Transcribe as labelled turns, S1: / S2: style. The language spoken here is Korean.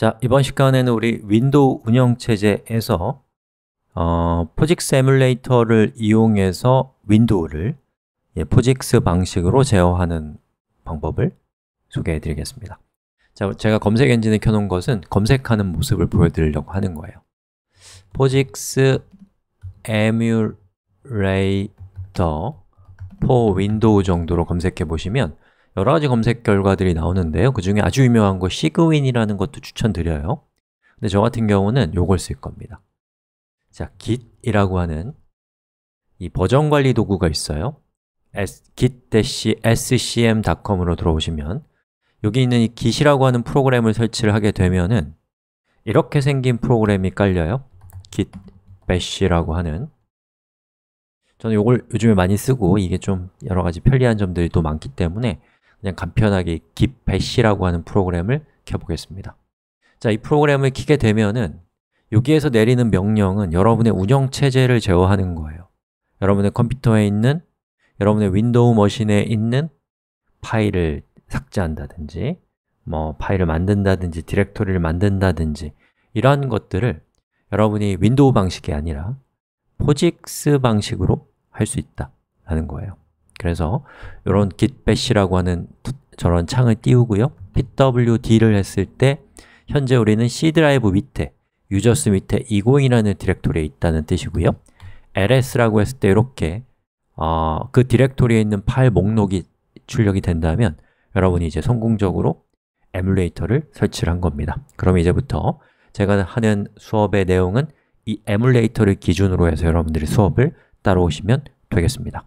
S1: 자, 이번 시간에는 우리 윈도우 운영체제에서 어, 포직스 에뮬레이터를 이용해서 윈도우를 예, 포직스 방식으로 제어하는 방법을 소개해 드리겠습니다 자, 제가 검색 엔진을 켜놓은 것은 검색하는 모습을 보여드리려고 하는 거예요 포직스 에뮬레이터 포 윈도우 정도로 검색해 보시면 여러 가지 검색 결과들이 나오는데요 그 중에 아주 유명한 거 시그윈이라는 것도 추천드려요 근데 저 같은 경우는 요걸 쓸 겁니다 자, git이라고 하는 이 버전 관리 도구가 있어요 git-scm.com으로 들어오시면 여기 있는 이 git이라고 하는 프로그램을 설치를 하게 되면은 이렇게 생긴 프로그램이 깔려요 git bash라고 하는 저는 이걸 요즘에 많이 쓰고 이게 좀 여러 가지 편리한 점들이 또 많기 때문에 그냥 간편하게 git bash라고 하는 프로그램을 켜보겠습니다 자, 이 프로그램을 키게 되면은 여기에서 내리는 명령은 여러분의 운영체제를 제어하는 거예요 여러분의 컴퓨터에 있는, 여러분의 윈도우 머신에 있는 파일을 삭제한다든지 뭐 파일을 만든다든지 디렉토리를 만든다든지 이러한 것들을 여러분이 윈도우 방식이 아니라 포직스 방식으로 할 수 있다라는 거예요 그래서 이런 gitbash라고 하는 저런 창을 띄우고요 pwd를 했을 때 현재 우리는 C 드라이브 밑에 유저스 밑에 20이라는 디렉토리에 있다는 뜻이고요 ls라고 했을 때 이렇게 어, 그 디렉토리에 있는 파일 목록이 출력이 된다면 여러분이 이제 성공적으로 에뮬레이터를 설치를 한 겁니다 그럼 이제부터 제가 하는 수업의 내용은 이 에뮬레이터를 기준으로 해서 여러분들이 수업을 따라오시면 되겠습니다